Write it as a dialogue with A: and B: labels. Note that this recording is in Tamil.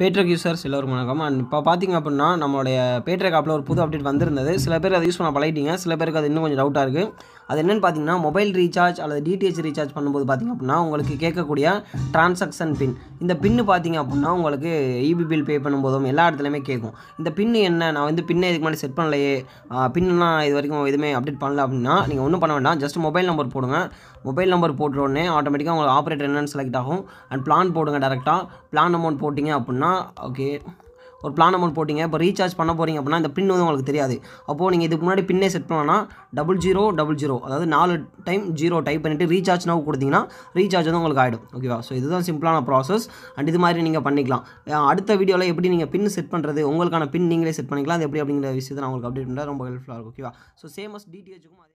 A: பேட்ரக் யூசர்ஸ் எல்லோருக்கும் வணக்கம் அண்ட் இப்போ பார்த்திங்க அப்படின்னா நம்மளுடைய பேட்ரக் ஆப்பில் ஒரு புது அப்டேட் வந்திருந்தது சில பேர் அதை யூஸ் பண்ண பழகிட்டீங்க சில பேருக்கு அது இன்னும் கொஞ்சம் டவுட்டாக இருக்குது அது என்னென்னு பார்த்தீங்கன்னா மொபைல் ரீசார்ஜ் அல்லது டிடிஹெச் ரீசார்ஜ் பண்ணும்போது பார்த்திங்க அப்படின்னா உங்களுக்கு கேட்கக்கூடிய ட்ரான்சாக்ஷன் பின் இந்த பின்னு பார்த்திங்க அப்படின்னா உங்களுக்கு இபி பில் பே பண்ணும்போதும் எல்லா இடத்துலையுமே கேட்கும் இந்த பின்னு என்ன நான் வந்து பின்னை இதுக்கு முன்னாடி செட் பண்ணலையே பின்லாம் இது வரைக்கும் எதுவுமே அப்டேட் பண்ணல அப்படின்னா நீங்கள் ஒன்றும் பண்ண வேண்டாம் ஜஸ்ட் மொபைல் நம்பர் போடுங்க மொபைல் நம்பர் போட்ட ஆட்டோமேட்டிக்காக உங்களுக்கு ஆப்ரேட்டர் என்னென்னு செலக்ட் ஆகும் அண்ட் பிளான் போடுங்க டேரெக்டாக பிளான் அமௌண்ட் போட்டிங்க அப்படின்னா ஓகே ஒரு பிளான் அமௌண்ட் போட்டிங்க இப்போ ரீசார்ஜ் பண்ண போகிறீங்க அப்படின்னா இந்த பின் வந்து உங்களுக்கு தெரியாது அப்போது நீங்கள் இதுக்கு முன்னாடி பின்னே செட் பண்ணனா டபுள் ஜீரோ டபுள் ஜீரோ அதாவது நாலு டைம் ஜீரோ டைப் பண்ணிட்டு ரீசார்ஜ் நவு கொடுத்தீங்கன்னா ரீசார்ஜ் வந்து உங்களுக்கு ஆகிடும் ஓகேவா ஸோ இதுதான் சிம்பிளான ப்ராசஸ் அண்ட் இது மாதிரி நீங்கள் பண்ணிக்கலாம் அடுத்த வீடியோவில் எப்படி நீங்கள் பின் செட் பண்ணுறது உங்களுக்கான பின் நீங்களே செட் பண்ணிக்கலாம் அது எப்படி அப்படிங்கிற விஷயத்தை நான் உங்களுக்கு அப்டேட் பண்ணுறேன் ரொம்ப ஹெல்ப்ஃபுல்லாக இருக்கும் ஓகேவா
B: ஸோ சேமஸ் டிடிஹெச்சுக்கும்